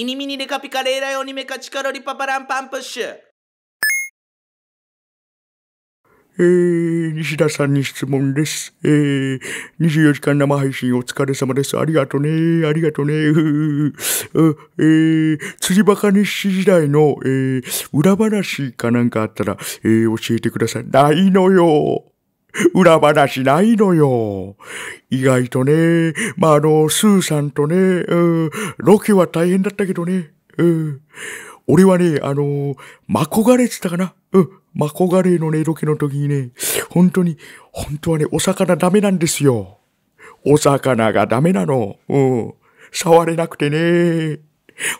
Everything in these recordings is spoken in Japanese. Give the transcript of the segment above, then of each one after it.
イニミニレカピカレイライオニメカチカロリパパランパンプッシュえー、西田さんに質問です。えー、24時間生配信お疲れ様です。ありがとね。ありがとね。う えー、釣りバカ日誌時代の、えー、裏話かなんかあったら、えー、教えてください。ないのよ。裏話ないのよ。意外とね、まあ、あの、スーさんとね、うん、ロケは大変だったけどね、うん。俺はね、あの、まこがれって言ったかなうん。まこがれのね、ロケの時にね、本当に、本当はね、お魚ダメなんですよ。お魚がダメなの。うん。触れなくてね。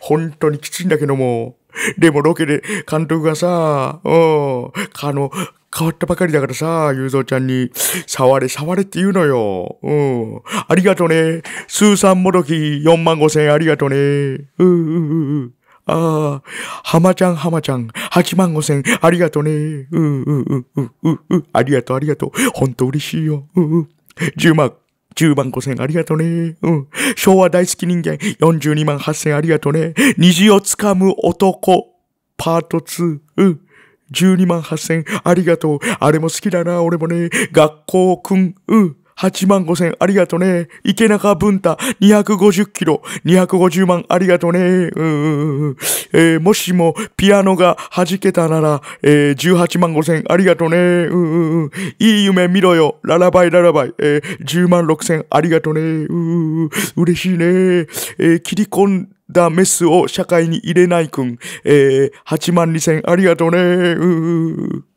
本当にきついんだけども。でもロケで監督がさ、うん、あの、変わったばかりだからさ、ゆうぞうちゃんに、触れ触れって言うのよ。うん。ありがとね。スーさんもどき4万5千ありがとね。うんうんうん。ああ、はまちゃんはまちゃん、8万5千ありがとね。うー、うんうんうんうんうん。ありがとうありがとう。ほんと嬉しいよ。うんうん。10万。10万5千ありがとね。うん。昭和大好き人間、42万8千ありがとね。虹をつかむ男、パート2。うん。12万8 0ありがとう。あれも好きだな、俺もね。学校くん、うん。8万5千ありがとね。池中文太250キロ250万ありがとね。うんえー、もしもピアノが弾けたなら、えー、18万5千ありがとね。うんいい夢見ろよ。ララバイララバイ。えー、10万6千ありがとね。うん嬉しいね。えー、切り込んだメスを社会に入れないくん。えー、8万2 0 0 0ありがとうね。うー。